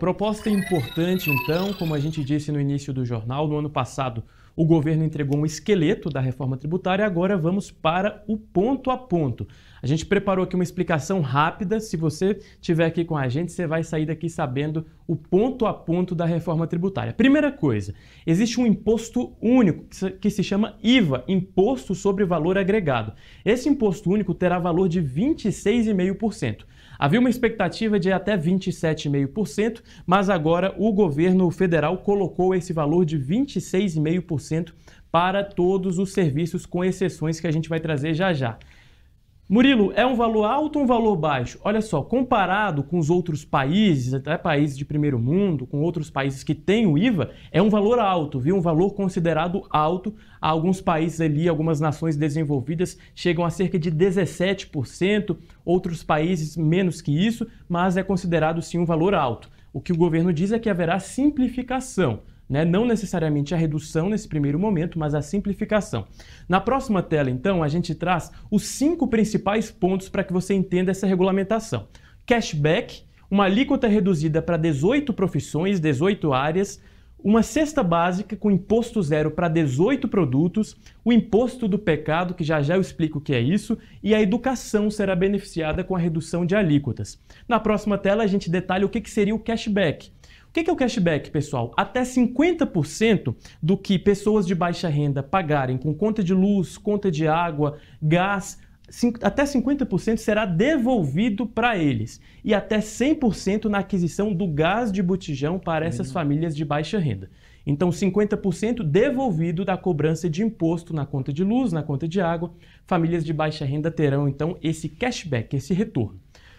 Proposta importante, então, como a gente disse no início do jornal, no ano passado o governo entregou um esqueleto da reforma tributária, agora vamos para o ponto a ponto. A gente preparou aqui uma explicação rápida. Se você estiver aqui com a gente, você vai sair daqui sabendo o ponto a ponto da reforma tributária. Primeira coisa, existe um imposto único que se chama IVA, Imposto sobre Valor Agregado. Esse imposto único terá valor de 26,5%. Havia uma expectativa de até 27,5%, mas agora o governo federal colocou esse valor de 26,5% para todos os serviços, com exceções que a gente vai trazer já já. Murilo, é um valor alto ou um valor baixo? Olha só, comparado com os outros países, até países de primeiro mundo, com outros países que têm o IVA, é um valor alto, viu? Um valor considerado alto. Alguns países ali, algumas nações desenvolvidas chegam a cerca de 17%, outros países menos que isso, mas é considerado sim um valor alto. O que o governo diz é que haverá simplificação né? não necessariamente a redução nesse primeiro momento, mas a simplificação. Na próxima tela, então, a gente traz os cinco principais pontos para que você entenda essa regulamentação. Cashback, uma alíquota reduzida para 18 profissões, 18 áreas, uma cesta básica com imposto zero para 18 produtos, o imposto do pecado, que já já eu explico o que é isso, e a educação será beneficiada com a redução de alíquotas. Na próxima tela a gente detalha o que, que seria o cashback. O que é o cashback, pessoal? Até 50% do que pessoas de baixa renda pagarem com conta de luz, conta de água, gás, até 50% será devolvido para eles e até 100% na aquisição do gás de botijão para essas uhum. famílias de baixa renda. Então, 50% devolvido da cobrança de imposto na conta de luz, na conta de água. Famílias de baixa renda terão então esse cashback, esse retorno.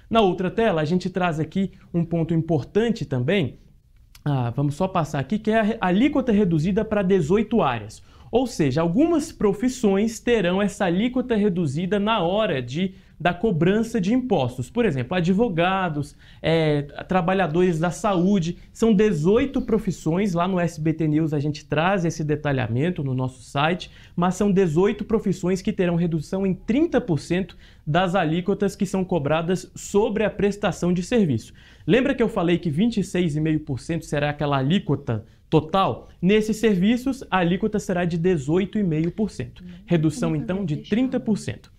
Na outra tela, a gente traz aqui um ponto importante também, ah, vamos só passar aqui, que é a alíquota reduzida para 18 áreas. Ou seja, algumas profissões terão essa alíquota reduzida na hora de da cobrança de impostos. Por exemplo, advogados, é, trabalhadores da saúde, são 18 profissões. Lá no SBT News a gente traz esse detalhamento no nosso site, mas são 18 profissões que terão redução em 30% das alíquotas que são cobradas sobre a prestação de serviço. Lembra que eu falei que 26,5% será aquela alíquota total, nesses serviços a alíquota será de 18,5%. Hum. Redução então de 30%.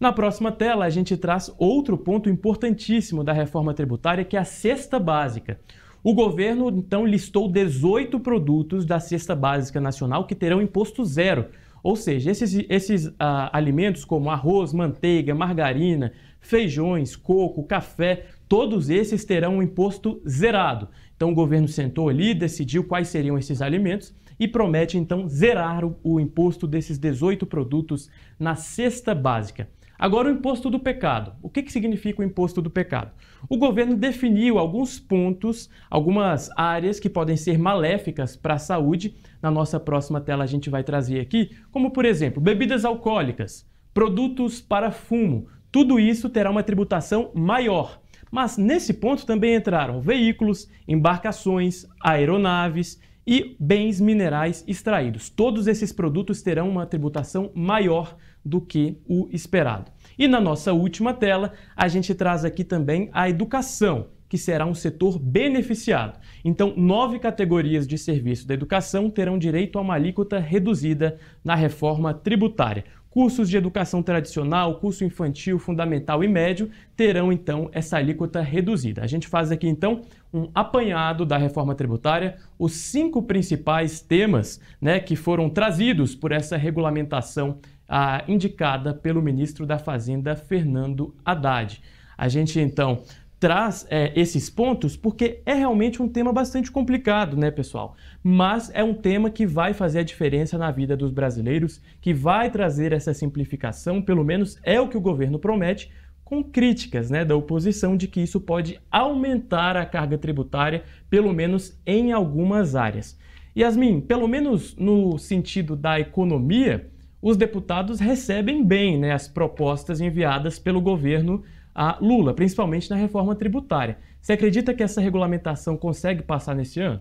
Na próxima tela, a gente traz outro ponto importantíssimo da reforma tributária, que é a cesta básica. O governo então listou 18 produtos da cesta básica nacional que terão imposto zero. Ou seja, esses, esses ah, alimentos como arroz, manteiga, margarina, feijões, coco, café, todos esses terão um imposto zerado. Então o governo sentou ali, decidiu quais seriam esses alimentos e promete então zerar o, o imposto desses 18 produtos na cesta básica. Agora, o imposto do pecado. O que, que significa o imposto do pecado? O governo definiu alguns pontos, algumas áreas que podem ser maléficas para a saúde. Na nossa próxima tela, a gente vai trazer aqui, como por exemplo, bebidas alcoólicas, produtos para fumo. Tudo isso terá uma tributação maior. Mas nesse ponto também entraram veículos, embarcações, aeronaves e bens minerais extraídos. Todos esses produtos terão uma tributação maior do que o esperado. E na nossa última tela, a gente traz aqui também a educação, que será um setor beneficiado. Então, nove categorias de serviço da educação terão direito a uma alíquota reduzida na reforma tributária. Cursos de educação tradicional, curso infantil, fundamental e médio terão então essa alíquota reduzida. A gente faz aqui então um apanhado da reforma tributária, os cinco principais temas né, que foram trazidos por essa regulamentação ah, indicada pelo ministro da Fazenda, Fernando Haddad. A gente então traz é, esses pontos porque é realmente um tema bastante complicado, né, pessoal? Mas é um tema que vai fazer a diferença na vida dos brasileiros, que vai trazer essa simplificação, pelo menos é o que o governo promete, com críticas né, da oposição de que isso pode aumentar a carga tributária, pelo menos em algumas áreas. Yasmin, pelo menos no sentido da economia, os deputados recebem bem né, as propostas enviadas pelo governo a Lula, principalmente na reforma tributária. Você acredita que essa regulamentação consegue passar nesse ano?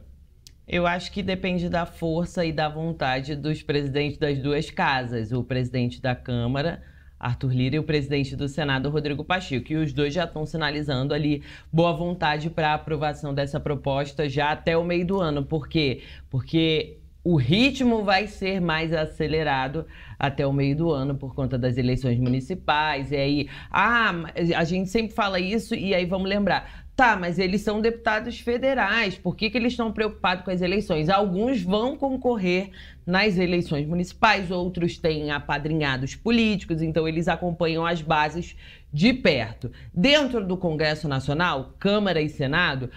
Eu acho que depende da força e da vontade dos presidentes das duas casas, o presidente da Câmara, Arthur Lira e o presidente do Senado, Rodrigo Pacheco. que os dois já estão sinalizando ali boa vontade para aprovação dessa proposta já até o meio do ano. Por quê? Porque o ritmo vai ser mais acelerado até o meio do ano por conta das eleições municipais. E aí, ah, a gente sempre fala isso e aí vamos lembrar. Tá, mas eles são deputados federais, por que, que eles estão preocupados com as eleições? Alguns vão concorrer nas eleições municipais, outros têm apadrinhados políticos, então eles acompanham as bases de perto. Dentro do Congresso Nacional, Câmara e Senado,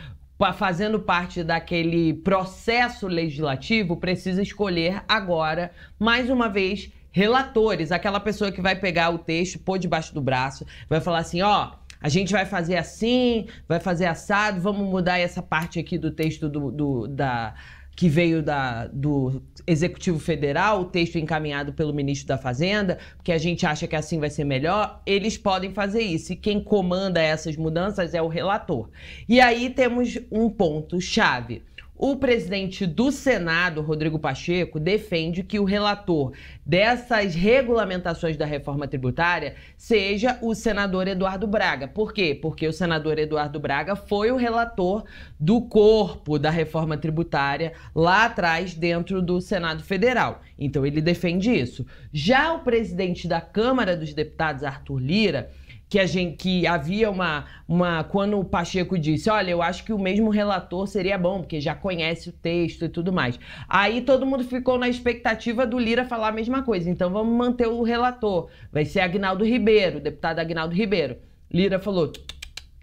fazendo parte daquele processo legislativo, precisa escolher agora, mais uma vez, relatores, aquela pessoa que vai pegar o texto, pôr debaixo do braço, vai falar assim, ó, a gente vai fazer assim, vai fazer assado, vamos mudar essa parte aqui do texto do, do da que veio da, do Executivo Federal, o texto encaminhado pelo ministro da Fazenda, porque a gente acha que assim vai ser melhor, eles podem fazer isso. E quem comanda essas mudanças é o relator. E aí temos um ponto-chave. O presidente do Senado, Rodrigo Pacheco, defende que o relator dessas regulamentações da reforma tributária seja o senador Eduardo Braga. Por quê? Porque o senador Eduardo Braga foi o relator do corpo da reforma tributária lá atrás dentro do Senado Federal. Então ele defende isso. Já o presidente da Câmara dos Deputados, Arthur Lira, que a gente que havia uma uma quando o Pacheco disse, olha, eu acho que o mesmo relator seria bom, porque já conhece o texto e tudo mais. Aí todo mundo ficou na expectativa do Lira falar a mesma coisa. Então vamos manter o relator. Vai ser Agnaldo Ribeiro, deputado Agnaldo Ribeiro. Lira falou: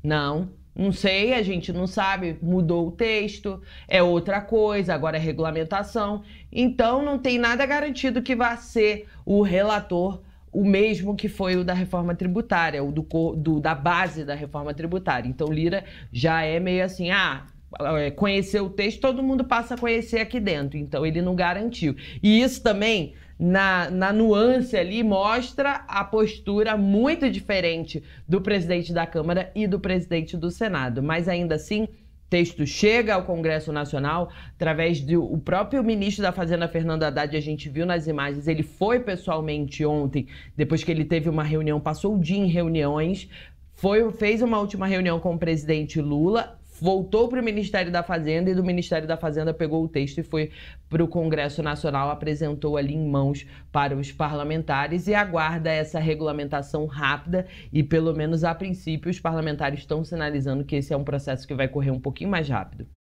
"Não, não sei, a gente não sabe, mudou o texto, é outra coisa, agora é regulamentação. Então não tem nada garantido que vá ser o relator o mesmo que foi o da reforma tributária, o do, do, da base da reforma tributária. Então, Lira já é meio assim, ah, é, conhecer o texto, todo mundo passa a conhecer aqui dentro. Então, ele não garantiu. E isso também, na, na nuance ali, mostra a postura muito diferente do presidente da Câmara e do presidente do Senado. Mas ainda assim texto chega ao Congresso Nacional através do próprio ministro da Fazenda, Fernando Haddad, a gente viu nas imagens, ele foi pessoalmente ontem, depois que ele teve uma reunião, passou o dia em reuniões, foi, fez uma última reunião com o presidente Lula, voltou para o Ministério da Fazenda e do Ministério da Fazenda pegou o texto e foi para o Congresso Nacional, apresentou ali em mãos para os parlamentares e aguarda essa regulamentação rápida e, pelo menos a princípio, os parlamentares estão sinalizando que esse é um processo que vai correr um pouquinho mais rápido.